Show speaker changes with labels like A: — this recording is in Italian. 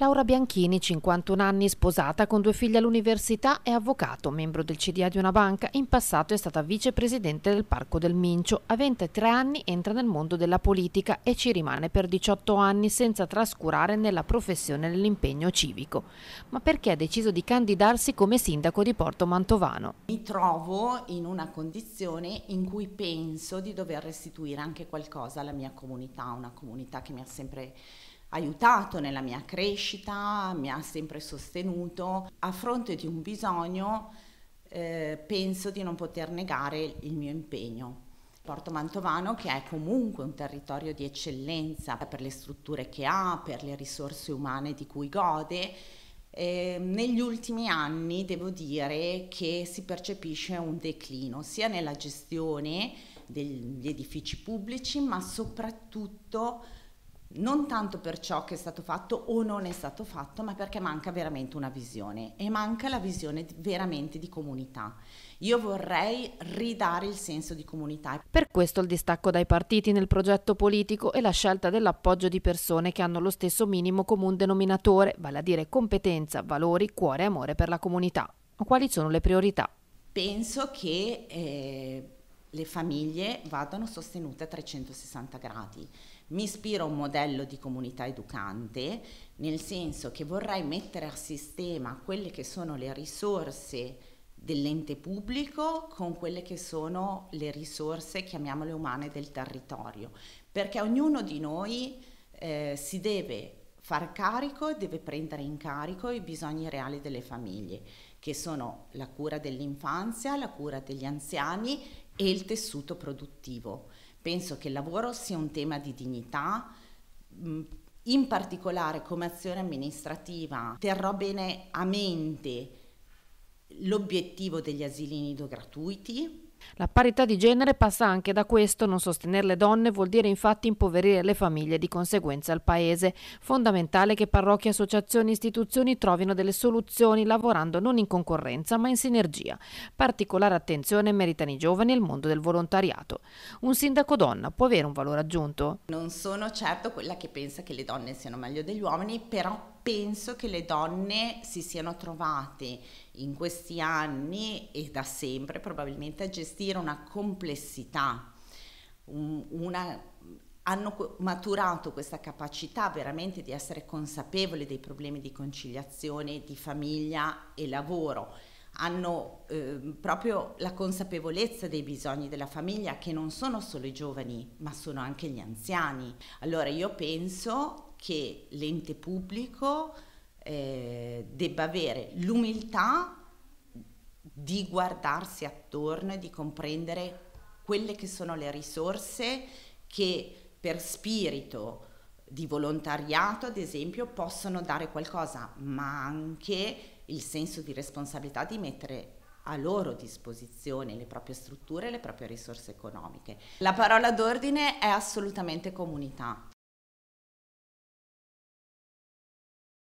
A: Laura Bianchini, 51 anni, sposata con due figli all'università, è avvocato, membro del CDA di una banca. In passato è stata vicepresidente del Parco del Mincio. A 23 anni entra nel mondo della politica e ci rimane per 18 anni senza trascurare nella professione l'impegno civico. Ma perché ha deciso di candidarsi come sindaco di Porto Mantovano?
B: Mi trovo in una condizione in cui penso di dover restituire anche qualcosa alla mia comunità, una comunità che mi ha sempre aiutato nella mia crescita, mi ha sempre sostenuto. A fronte di un bisogno eh, penso di non poter negare il mio impegno. Porto Mantovano, che è comunque un territorio di eccellenza per le strutture che ha, per le risorse umane di cui gode, eh, negli ultimi anni devo dire che si percepisce un declino sia nella gestione degli edifici pubblici, ma soprattutto non tanto per ciò che è stato fatto o non è stato fatto, ma perché manca veramente una visione e manca la visione veramente di comunità. Io vorrei ridare il senso di comunità.
A: Per questo il distacco dai partiti nel progetto politico e la scelta dell'appoggio di persone che hanno lo stesso minimo comune denominatore, vale a dire competenza, valori, cuore e amore per la comunità. Quali sono le priorità?
B: Penso che... Eh le famiglie vadano sostenute a 360 gradi. Mi ispiro a un modello di comunità educante, nel senso che vorrei mettere a sistema quelle che sono le risorse dell'ente pubblico con quelle che sono le risorse, chiamiamole umane, del territorio, perché ognuno di noi eh, si deve far carico e deve prendere in carico i bisogni reali delle famiglie, che sono la cura dell'infanzia, la cura degli anziani e il tessuto produttivo. Penso che il lavoro sia un tema di dignità, mm, in particolare come azione amministrativa terrò bene a mente l'obiettivo degli asili nido gratuiti,
A: la parità di genere passa anche da questo, non sostenere le donne vuol dire infatti impoverire le famiglie e di conseguenza il paese. Fondamentale che parrocchie, associazioni, e istituzioni trovino delle soluzioni lavorando non in concorrenza ma in sinergia. Particolare attenzione meritano i giovani e il mondo del volontariato. Un sindaco donna può avere un valore aggiunto?
B: Non sono certo quella che pensa che le donne siano meglio degli uomini, però penso che le donne si siano trovate in questi anni e da sempre probabilmente a gestire una complessità, una, hanno maturato questa capacità veramente di essere consapevoli dei problemi di conciliazione di famiglia e lavoro hanno eh, proprio la consapevolezza dei bisogni della famiglia che non sono solo i giovani ma sono anche gli anziani. Allora io penso che l'ente pubblico eh, debba avere l'umiltà di guardarsi attorno e di comprendere quelle che sono le risorse che per spirito di volontariato, ad esempio, possono dare qualcosa, ma anche il senso di responsabilità di mettere a loro disposizione le proprie strutture, e le proprie risorse economiche. La parola d'ordine è assolutamente comunità.